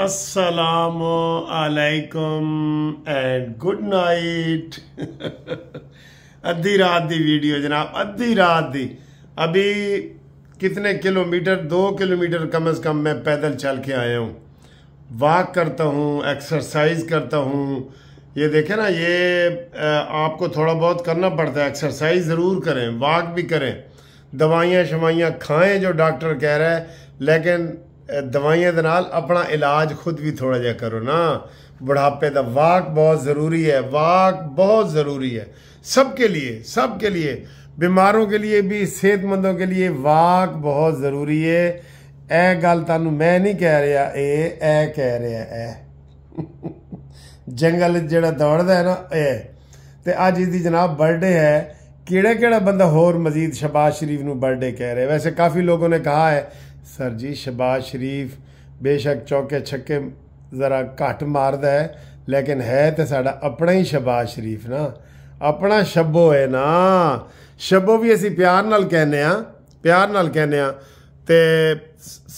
السلام علیکم and good night ادھی رات دی ویڈیو جناب ادھی رات دی ابھی کتنے کلومیٹر دو کلومیٹر کم از کم میں پیدل چل کے آیا ہوں واک کرتا ہوں ایکسرسائز کرتا ہوں یہ دیکھیں نا یہ آپ کو تھوڑا بہت کرنا پڑتا ہے ایکسرسائز ضرور کریں واک بھی کریں دوائیاں شمائیاں کھائیں جو ڈاکٹر کہہ رہا ہے لیکن ਦਵਾਈਆਂ ਦੇ ਨਾਲ ਆਪਣਾ ਇਲਾਜ ਖੁਦ ਵੀ ਥੋੜਾ ਜਿਹਾ ਕਰੋ ਨਾ ਬੁਢਾਪੇ ਦਾ ਵਾਕ ਬਹੁਤ ਜ਼ਰੂਰੀ ਹੈ ਵਾਕ ਬਹੁਤ ਜ਼ਰੂਰੀ ਹੈ ਸਭ ਕੇ ਲਈ ਸਭ ਕੇ ਲਈ ਬਿਮਾਰੋਂ ਕੇ ਲਈ ਵੀ ਸਿਹਤਮੰਦੋਂ ਕੇ ਲਈ ਵਾਕ ਬਹੁਤ ਜ਼ਰੂਰੀ ਹੈ ਇਹ ਗੱਲ ਤੁਹਾਨੂੰ ਮੈਂ ਨਹੀਂ ਕਹਿ ਰਿਹਾ ਇਹ ਇਹ ਕਹਿ ਰਿਹਾ ਹੈ ਜੰਗਲ ਜਿਹੜਾ ਦੌੜਦਾ ਹੈ ਨਾ ਇਹ ਤੇ ਅੱਜ ਇਹਦੀ ਜਨਾਬ ਬਰਥਡੇ ਹੈ ਕਿਹੜਾ ਕਿਹੜਾ ਬੰਦਾ ਹੋਰ ਮਜ਼ੀਦ ਸ਼ਬਾਸ਼ ਸ਼ਰੀਫ ਨੂੰ ਬਰਥਡੇ ਕਹਿ ਰਿਹਾ ਵੈਸੇ ਕਾਫੀ ਲੋਕਾਂ ਨੇ ਕਹਾ ਹੈ سر جی شباز شریف بےشک چوکے چکے ذرا کٹ مار دے لیکن ہے تو سا اپنا ہی شباز شریف نا اپنا شبو ہے نا شبو بھی اِسی پیار کہاں پیارے آ ہاں۔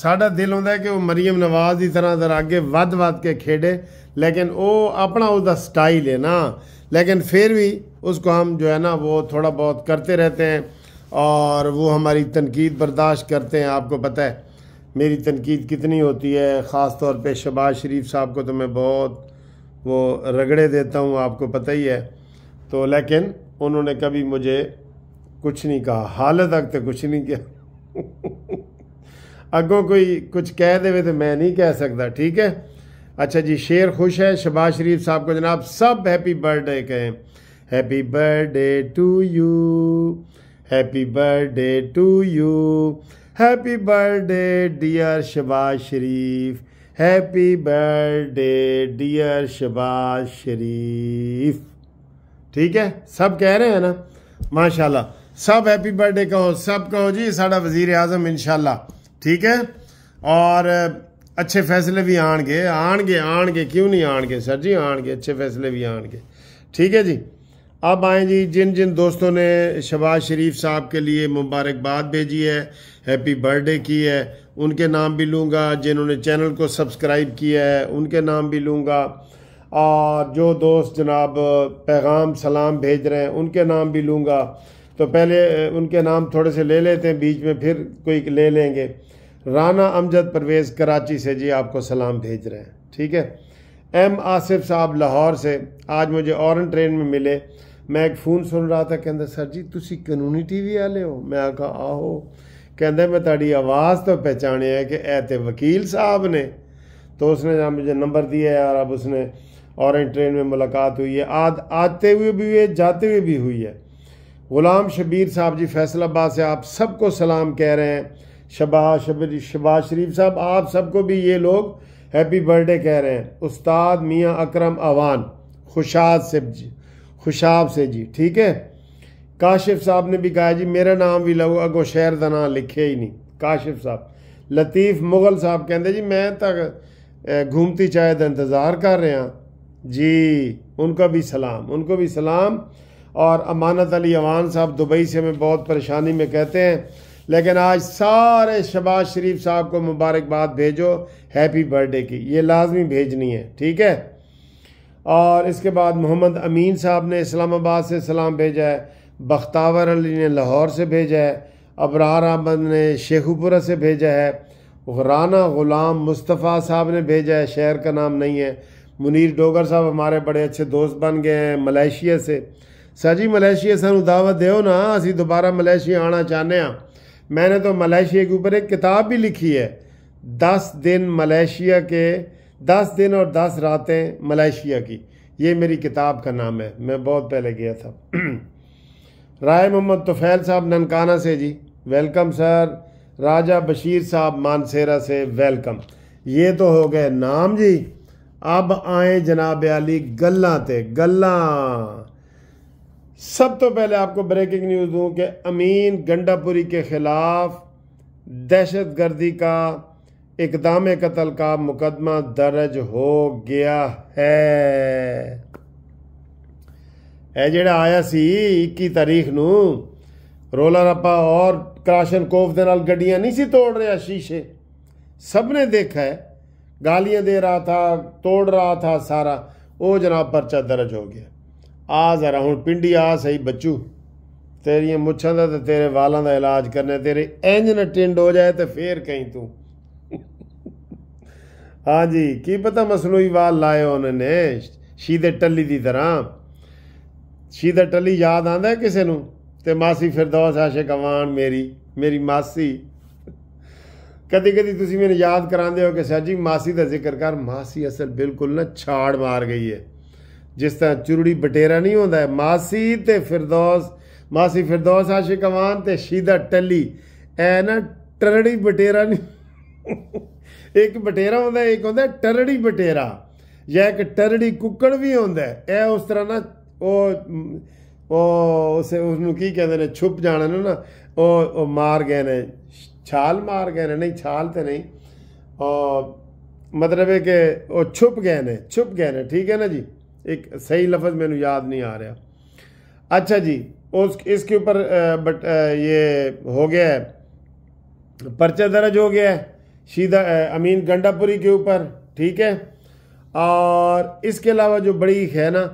سا دل ہوں کہ وہ مریم نواز کی طرح ذرا ود ود کے کھیڈے لیکن وہ اپنا اس کا سٹائل ہے نا لیکن پھر بھی اس کام جو ہے نا وہ تھوڑا بہت کرتے رہتے ہیں اور وہ ہماری تنقید برداشت کرتے ہیں آپ کو پتہ میری تنقید کتنی ہوتی ہے خاص طور پہ شباز شریف صاحب کو تو میں بہت وہ رگڑے دیتا ہوں آپ کو پتہ ہی ہے تو لیکن انہوں نے کبھی مجھے کچھ نہیں کہا حالت تو کچھ نہیں کیا اگوں کوئی کچھ کہہ دے تو میں نہیں کہہ سکتا ٹھیک ہے اچھا جی شیر خوش ہے شباز شریف صاحب کو جناب سب ہیپی برتھ ڈے کہیں happy birthday to you happy birthday to you happy birthday dear Shahbaz Sharif happy birthday dear Shahbaz Sharif ٹھیک ہے سب کہہ رہے ہیں نا ماشاء اللہ سب ہیپی برتھ ڈے کہو سب کہو جی ساڑھا وزیر اعظم انشاءاللہ ٹھیک ہے اور اچھے فیصلے بھی آنگے آنگے آنگے کیوں نہیں آنگے سر جی آنگے اچھے فیصلے بھی آنگے ٹھیک ہے جی اب آئیں جی جن جن دوستوں نے شباز شریف صاحب کے لیے مبارکباد بھیجی ہے ہیپی برتھ ڈے کی ہے ان کے نام بھی لوں گا جنہوں نے چینل کو سبسکرائب کیا ہے ان کے نام بھی لوں گا اور جو دوست جناب پیغام سلام بھیج رہے ہیں ان کے نام بھی لوں گا تو پہلے ان کے نام تھوڑے سے لے لیتے ہیں بیچ میں پھر کوئی لے لیں گے رانا امجد پرویز کراچی سے جی آپ کو سلام بھیج رہے ہیں ٹھیک ہے ایم آصف صاحب لاہور سے آج مجھے اورن ٹرین میں ملے میں ایک فون سن رہا تھا سر جی تسی قانونی ٹی وی والے ہو میں آو کہ میں تاریخی آواز تو پہچانے کہ اے تے وکیل صاحب نے تو اس نے مجھے نمبر دیا ہے اور اب اس نے اور ٹرین میں ملاقات ہوئی ہے آتے ہوئے بھی ہوئے جاتے ہوئے بھی ہوئی ہے غلام شبیر صاحب جی فیصلہ باز سے آپ سب کو سلام کہہ رہے ہیں شباز شبیر جی، شباز شریف صاحب آپ سب کو بھی یہ لوگ ہیپی برتھ ڈے کہہ رہے ہیں استاد میاں اکرم اوان خوشاد صب جی خوشاب سے جی ٹھیک ہے کاشف صاحب نے بھی کہا جی میرا نام بھی لگو اگو شہر کا نام لکھے ہی نہیں کاشف صاحب لطیف مغل صاحب کہندے جی میں تک گھومتی چائے انتظار کر رہے ہیں جی ان کا بھی سلام ان کو بھی سلام اور امانت علی عوان صاحب دبئی سے ہمیں بہت پریشانی میں کہتے ہیں لیکن آج سارے شباز شریف صاحب کو مبارکباد بھیجو ہیپی برتھ ڈے کی یہ لازمی بھیجنی ہے ٹھیک ہے اور اس کے بعد محمد امین صاحب نے اسلام آباد سے سلام بھیجا ہے بختاور علی نے لاہور سے بھیجا ہے ابرار احمد نے شیخو پورہ سے بھیجا ہے رانا غلام مصطفیٰ صاحب نے بھیجا ہے شہر کا نام نہیں ہے منیر ڈوگر صاحب ہمارے بڑے اچھے دوست بن گئے ہیں ملائیشیا سے سر جی ملائیشیا سانو دعوت دو نا اسی دوبارہ ملائیشیا آنا چاہتے ہاں میں نے تو ملائیشیا کے اوپر ایک کتاب بھی لکھی ہے دس دن ملیشیا کے دس دن اور دس راتیں ملائیشیا کی یہ میری کتاب کا نام ہے میں بہت پہلے گیا تھا رائے محمد توفیل صاحب ننکانہ سے جی ویلکم سر راجہ بشیر صاحب مانسیرا سے ویلکم یہ تو ہو گئے نام جی اب آئیں جناب علی گلاں تھے گلاں سب تو پہلے آپ کو بریکنگ نیوز دوں کہ امین گنڈا پوری کے خلاف دہشت گردی کا اقدام قتل کا مقدمہ درج ہو گیا ہے اے جڑا آیا سی اکی تاریخ نو رولا رپا رولر اپا اورف دال گیا نہیں سی توڑ رہے شیشے سب نے دیکھا ہے گالیاں دے رہا تھا توڑ رہا تھا سارا او جناب پرچہ درج ہو گیا آ ذرا ہوں پنڈی آ سہی بچو تیریاں مچھا تیرے والاں دا علاج کرنے تیرے اینج نہ ٹنڈ ہو جائے تو پھر کہیں ت ਹਾਂਜੀ ਕੀ ਪਤਾ ਮਸਲੂਈ ਵਾਲ ਲਾਇਓ ਉਹਨਾਂ ਨੇ ਸ਼ੀਦੇ ਟੱਲੀ ਦੀ ਤਰ੍ਹਾਂ ਸ਼ੀਦੇ ਟੱਲੀ ਯਾਦ ਆਂਦਾ ਕਿਸੇ ਨੂੰ ਤੇ ਮਾਸੀ ਫਿਰਦੌਸ ਆਸ਼ਿਕ ਆਵਾਨ ਮੇਰੀ ਮੇਰੀ ਮਾਸੀ ਕਦੇ ਕਦੇ ਤੁਸੀਂ ਮੈਨੂੰ ਯਾਦ ਕਰਾਉਂਦੇ ਹੋ ਕਿ ਸਾਜੀ ਮਾਸੀ ਦਾ ਜ਼ਿਕਰ ਕਰ ਮਾਸੀ ਅਸਲ ਬਿਲਕੁਲ ਨਾ ਛਾੜ ਮਾਰ ਗਈ ਹੈ ਜਿਸ ਤਰ੍ਹਾਂ ਚੁਰੜੀ ਬਟੇਰਾ ਨਹੀਂ ਹੁੰਦਾ ਹੈ ਮਾਸੀ ਤੇ ਫਿਰਦੌਸ ਮਾਸੀ ਫਿਰਦੌਸ ਆਸ਼ਿਕ ਆਵਾਨ ਤੇ ਸ਼ੀਦਾ ਟੱਲੀ ਐ ਨਾ ਟਰੜੀ ਬਟੇਰਾ ਨਹੀਂ ایک بٹے آرڑی بٹیرا یا ایک ٹرڑی ککڑ بھی آدھا نہ وہ اس کو کی کہتے ہیں چھپ جانا وہ مار گئے نا چھال مار گئے نہیں چھال تو نہیں مطلب ہے کہ وہ چھپ گئے ہیں چھپ گئے ہیں ٹھیک ہے نا جی ایک صحیح لفظ میرے یاد نہیں آ رہا اچھا جی اس کے اوپر بٹ یہ ہو گیا پرچا درج ہو گیا شیدہ امین گنڈا پوری کے اوپر ٹھیک ہے اور اس کے علاوہ جو بڑی ہے نا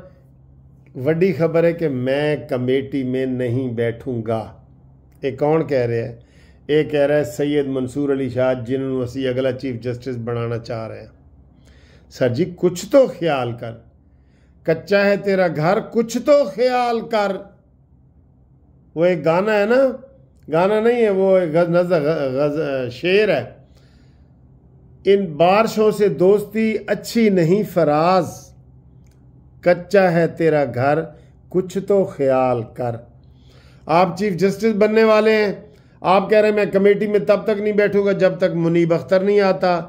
وڈی خبر ہے کہ میں کمیٹی میں نہیں بیٹھوں گا یہ کون کہہ رہے ہیں یہ کہہ رہا ہے سید منصور علی شاہ جنہوں نے اگلا چیف جسٹس بنانا چاہ رہے ہیں سر جی کچھ تو خیال کر کچا ہے تیرا گھر کچھ تو خیال کر وہ ایک گانا ہے نا گانا نہیں ہے وہ غز غز نظر شعر ہے ان بارشوں سے دوستی اچھی نہیں فراز کچا ہے تیرا گھر کچھ تو خیال کر آپ چیف جسٹس بننے والے ہیں آپ کہہ رہے ہیں میں کمیٹی میں تب تک نہیں بیٹھوں گا جب تک منیب اختر نہیں آتا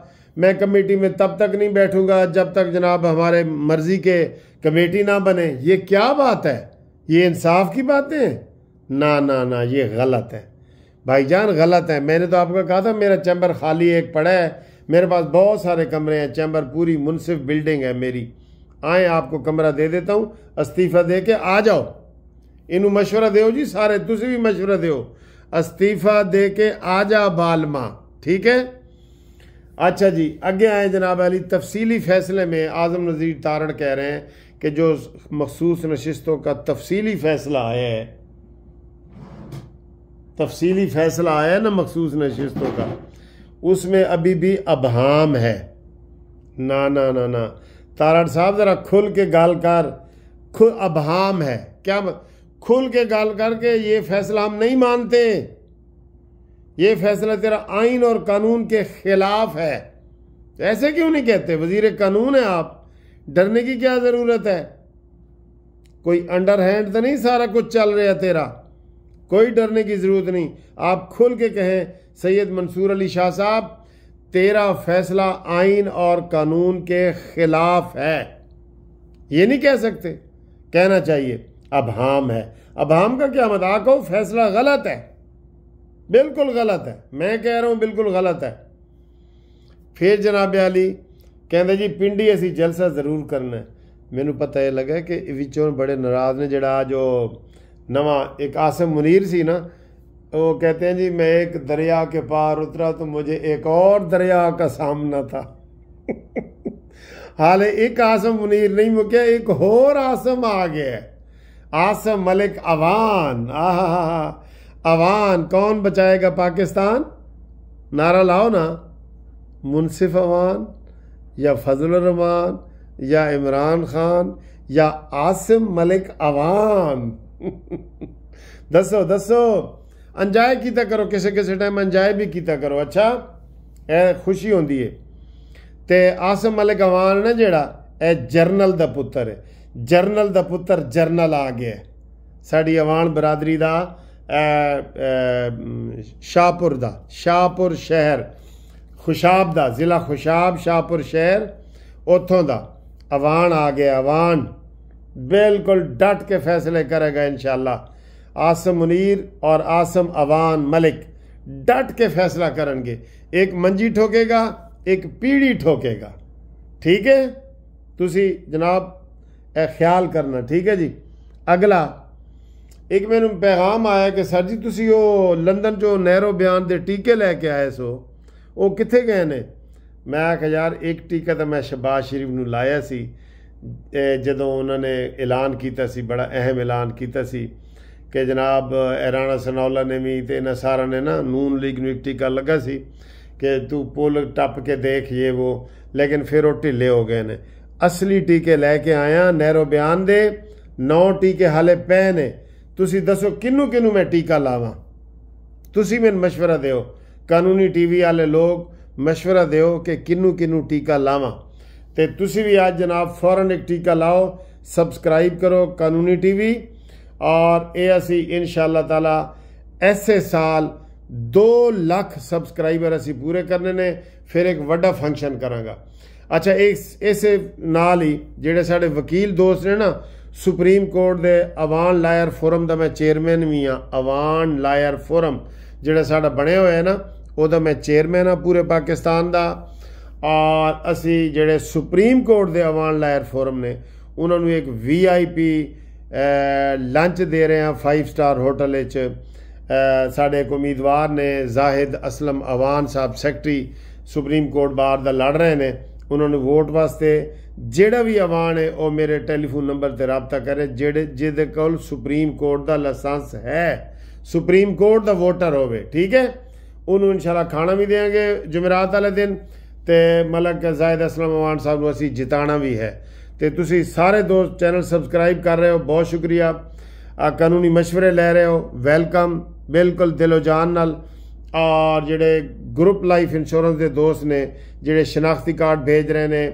میں کمیٹی میں تب تک نہیں بیٹھوں گا جب تک جناب ہمارے مرضی کے کمیٹی نہ بنے یہ کیا بات ہے یہ انصاف کی بات نا, نہ نہ یہ غلط ہے بھائی جان غلط ہے میں نے تو آپ کو کہا تھا میرا چیمبر خالی ایک پڑا ہے میرے پاس بہت سارے کمرے ہیں چیمبر پوری منصف بلڈنگ ہے میری آئیں آپ کو کمرہ دے دیتا ہوں استیفہ دے کے آ جاؤ انہوں مشورہ ہو جی سارے تسی بھی مشورہ استیفہ دے کے آ جا بالما ٹھیک ہے اچھا جی اگے آئے جناب علی تفصیلی فیصلے میں اعظم نذیر تارڑ کہہ رہے ہیں کہ جو مخصوص نشستوں کا تفصیلی فیصلہ آیا ہے تفصیلی فیصلہ آیا ہے نا مخصوص نشستوں کا اس میں ابھی بھی ابہام ہے نا نا نا نا تارڑ صاحب ذرا کھل کے گال کر کھل ابہام ہے کیا کھل کے گال کر کے یہ فیصلہ ہم نہیں مانتے یہ فیصلہ تیرا آئین اور قانون کے خلاف ہے ایسے کیوں نہیں کہتے وزیر قانون ہے آپ ڈرنے کی کیا ضرورت ہے کوئی انڈر ہینڈ تو نہیں سارا کچھ چل رہا ہے تیرا کوئی ڈرنے کی ضرورت نہیں آپ کھل کے کہیں سید منصور علی شاہ صاحب تیرا فیصلہ آئین اور قانون کے خلاف ہے یہ نہیں کہہ سکتے کہنا چاہیے ابہام ہے ابہام کا کیا مت مطلب؟ آکو فیصلہ غلط ہے بالکل غلط ہے میں کہہ رہا ہوں بالکل غلط ہے پھر جناب علی دے جی پنڈی ایسی جلسہ ضرور کرنا ہے منتھ پتہ یہ لگا کہ بڑے ناراض نے جڑا جو نواں ایک عاصم منیر سی نا وہ کہتے ہیں جی میں ایک دریا کے پار اترا تو مجھے ایک اور دریا کا سامنا تھا حال ایک آصم منیر نہیں مکیا ایک اور آسم آ گیا آصم ملک اوان آہ اوان کون بچائے گا پاکستان نعرہ لاؤ نا منصف اوان یا فضل الرحمان یا عمران خان یا آصم ملک اوان ਦੱਸੋ ਦੱਸੋ ਅੰਜਾਇ ਕੀਤਾ ਕਰੋ ਕਿਸੇ ਕਿਸੇ ਟਾਈਮ ਅੰਜਾਇ ਵੀ ਕੀਤਾ ਕਰੋ ਅੱਛਾ ਇਹ ਖੁਸ਼ੀ ਹੁੰਦੀ ਏ ਤੇ ਆਸਮ ਮਲਿਕ ਅਵਾਨ ਨੇ ਜਿਹੜਾ ਇਹ ਜਰਨਲ ਦਾ ਪੁੱਤਰ ਹੈ ਜਰਨਲ ਦਾ ਪੁੱਤਰ ਜਰਨਲ ਆ ਗਿਆ ਸਾਡੀ ਅਵਾਨ ਬਰਾਦਰੀ ਦਾ ਸ਼ਾਹਪੁਰ ਦਾ ਸ਼ਾਹਪੁਰ ਸ਼ਹਿਰ ਖੁਸ਼ਾਬ ਦਾ ਜ਼ਿਲ੍ਹਾ ਖੁਸ਼ਾਬ ਸ਼ਾਹਪੁਰ ਸ਼ਹਿਰ ਉਥੋਂ ਦਾ ਅਵਾਨ ਆ ਗਿਆ ਅਵਾਨ بالکل ڈٹ کے فیصلے کرے گا انشاءاللہ آسم منیر اور آسم اوان ملک ڈٹ کے فیصلہ گے ایک منجی ٹھوکے گا ایک پیڑی ٹھوکے گا ٹھیک ہے تسی جناب اے خیال کرنا ٹھیک ہے جی اگلا ایک نے پیغام آیا کہ سر جی تسی وہ لندن جو نیرو بیان دے ٹیکے لے کے آئے سو وہ کتے گئے نے میں کہ یار ایک ٹیکہ تو میں شباز شریف لایا سی ਜਦੋਂ ਉਹਨਾਂ ਨੇ ਐਲਾਨ ਕੀਤਾ ਸੀ ਬੜਾ ਅਹਿਮ ਐਲਾਨ ਕੀਤਾ ਸੀ ਕਿ ਜਨਾਬ ਐਰਾਣਾ ਸਨੌਲਾ ਨੇ ਵੀ ਤੇ ਇਹਨਾਂ ਸਾਰਿਆਂ ਨੇ ਨਾ ਨੂਨ ਲੀਗ ਨੂੰ ਇਕੱਠੀ ਕਰ ਲੱਗਾ ਸੀ ਕਿ ਤੂੰ ਪੁੱਲ ਟੱਪ ਕੇ ਦੇਖ ਇਹ ਉਹ ਲੇਕਿਨ ਫਿਰ ਉਹ ਢਿੱਲੇ ਹੋ ਗਏ ਨੇ ਅਸਲੀ ਟੀਕੇ ਲੈ ਕੇ ਆਇਆ ਨਹਿਰੋ ਬਿਆਨ ਦੇ ਨੌ ਟੀਕੇ ਹਾਲੇ ਪਏ ਨੇ ਤੁਸੀਂ ਦੱਸੋ ਕਿੰਨੂ ਕਿੰਨੂ ਮੈਂ ਟੀਕਾ ਲਾਵਾਂ ਤੁਸੀਂ ਮੈਨੂੰ مشورہ ਦਿਓ ਕਾਨੂੰਨੀ ਟੀਵੀ ਵਾਲੇ ਲੋਕ مشورہ ਦਿਓ ਕਿ ਕਿੰਨੂ ਕਿੰਨੂ ਟੀਕਾ ਲਾਵਾਂ ਤੇ ਤੁਸੀਂ ਵੀ ਅੱਜ ਜਨਾਬ ਫੌਰਨ ਇੱਕ ਟੀਕਾ ਲਾਓ ਸਬਸਕ੍ਰਾਈਬ ਕਰੋ ਕਾਨੂੰਨੀ ਟੀਵੀ ਔਰ ਇਹ ਅਸੀਂ ਇਨਸ਼ਾਅੱਲਾ ਤਾਲਾ ਐਸੇ ਸਾਲ 2 ਲੱਖ ਸਬਸਕ੍ਰਾਈਬਰ ਅਸੀਂ ਪੂਰੇ ਕਰਨੇ ਨੇ ਫਿਰ ਇੱਕ ਵੱਡਾ ਫੰਕਸ਼ਨ ਕਰਾਂਗਾ ਅੱਛਾ ਇਸ ਇਸੇ ਨਾਲ ਹੀ ਜਿਹੜੇ ਸਾਡੇ ਵਕੀਲ ਦੋਸਤ ਨੇ ਨਾ ਸੁਪਰੀਮ ਕੋਰਟ ਦੇ ਅਵਾਨ ਲਾਇਰ ਫੋਰਮ ਦਾ ਮੈਂ ਚੇਅਰਮੈਨ ਵੀ ਆ ਅਵਾਨ ਲਾਇਰ ਫੋਰਮ ਜਿਹੜਾ ਸਾਡਾ ਬਣਿਆ ਹੋਇਆ ਹੈ ਨਾ ਉਹਦਾ ਮੈਂ ਚੇਅਰਮੈਨ ਆ ਪੂਰੇ ਪਾਕਿਸਤਾਨ ਦਾ ਔਰ ਅਸੀਂ ਜਿਹੜੇ ਸੁਪਰੀਮ ਕੋਰਟ ਦੇ ਅਵਾਨ ਲਾਇਰ ਫੋਰਮ ਨੇ ਉਹਨਾਂ ਨੂੰ ਇੱਕ ਵੀਆਈਪੀ ਲੰਚ ਦੇ ਰਹੇ ਹਾਂ 5 ਸਟਾਰ ਹੋਟਲ ਵਿੱਚ ਸਾਡੇ ਇੱਕ ਉਮੀਦਵਾਰ ਨੇ ਜ਼ਾਹਿਦ ਅਸਲਮ ਅਵਾਨ ਸਾਹਿਬ ਸੈਕਟਰੀ ਸੁਪਰੀਮ ਕੋਰਟ ਬਾਹਰ ਦਾ ਲੜ ਰਹੇ ਨੇ ਉਹਨਾਂ ਨੂੰ ਵੋਟ ਵਾਸਤੇ ਜਿਹੜਾ ਵੀ ਅਵਾਨ ਹੈ ਉਹ ਮੇਰੇ ਟੈਲੀਫੋਨ ਨੰਬਰ ਤੇ ਰਾਬਤਾ ਕਰੇ ਜਿਹੜੇ ਜਿਹਦੇ ਕੋਲ ਸੁਪਰੀਮ ਕੋਰਟ ਦਾ ਲਾਇਸੈਂਸ ਹੈ ਸੁਪਰੀਮ ਕੋਰਟ ਦਾ ਵੋਟਰ ਹੋਵੇ ਠੀਕ ਹੈ ਉਹਨੂੰ ਇਨਸ਼ਾਅੱਲਾ ਖਾਣਾ ਵੀ ਦੇਵਾਂਗੇ ਜੁਮੇਰਾਤ ਵਾਲੇ ਦਿਨ ਤੇ ਮਲਕ ਜ਼ਾਇਦ ਅਸਲਮ ਮਾਨ ਸਾਹਿਬ ਨੂੰ ਅਸੀਂ ਜਿਤਾਣਾ ਵੀ ਹੈ ਤੇ ਤੁਸੀਂ ਸਾਰੇ ਦੋਸਤ ਚੈਨਲ ਸਬਸਕ੍ਰਾਈਬ ਕਰ ਰਹੇ ਹੋ ਬਹੁਤ ਸ਼ੁਕਰੀਆ ਆ ਕਾਨੂੰਨੀ مشਵਰੇ ਲੈ ਰਹੇ ਹੋ ਵੈਲਕਮ ਬਿਲਕੁਲ ਦਿਲੋਂ ਜਾਨ ਨਾਲ ਔਰ ਜਿਹੜੇ ਗਰੁੱਪ ਲਾਈਫ ਇੰਸ਼ੋਰੈਂਸ ਦੇ ਦੋਸਤ ਨੇ ਜਿਹੜੇ ਸ਼ਨਾਖਤੀ ਕਾਰਡ ਭੇਜ ਰਹੇ ਨੇ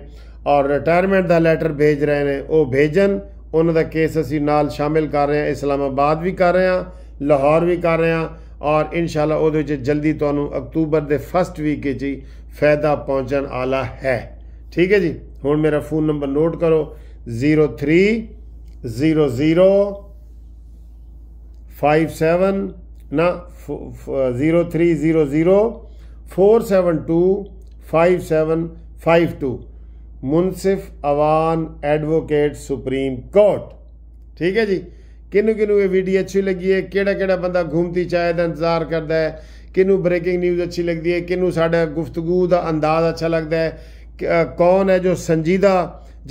ਔਰ ਰਿਟਾਇਰਮੈਂਟ ਦਾ ਲੈਟਰ ਭੇਜ ਰਹੇ ਨੇ ਉਹ ਭੇਜਣ ਉਹਨਾਂ ਦਾ ਕੇਸ ਅਸੀਂ ਨਾਲ ਸ਼ਾਮਿਲ ਕਰ ਰਹੇ ਹਾਂ ਇਸਲਾਮਾਬਾਦ ਵੀ ਕਰ ਰਹੇ ਹਾਂ ਲਾਹੌਰ ਵੀ ਕਰ ਰਹੇ ਹਾਂ ਔਰ ਇਨਸ਼ਾਅੱਲਾ ਉਹਦੇ ਵਿੱਚ ਜਲਦੀ ਤੁਹਾਨੂੰ ਅਕਤੂਬਰ ਦੇ ਫਸਟ ਵੀਕ ਵਿੱਚ فائدہ پہنچن آا ہے ٹھیک ہے جی ہوں میرا فون نمبر نوٹ کرو zero three zero zero five seven نہ zero three zero zero four seven two five seven five two Munsif Awan advocate supreme court ٹھیک ہے جی کنو کنو یہ ویڈیو اچھی لگی ہے کیڑا کیڑا بندہ گھومتی چاہے کا انتظار کرتا ہے کنو بریکنگ نیوز اچھی لگتی ہے کنو سا گفتگو کا انداز اچھا لگتا ہے کون ہے جو سنجیدہ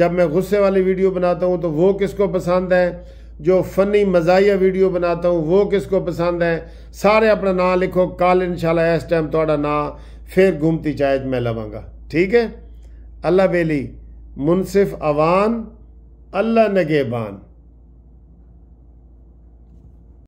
جب میں غصے والی ویڈیو بناتا ہوں تو وہ کس کو پسند ہے جو فنی مزاحیہ ویڈیو بناتا ہوں وہ کس کو پسند ہے سارے اپنا نام لکھو کال انشاءاللہ شاء اللہ اس ٹائم تھوڑا نام پھر گھومتی چائے میں لوگا ٹھیک ہے اللہ بیلی منصف عوان اللہ نگے بان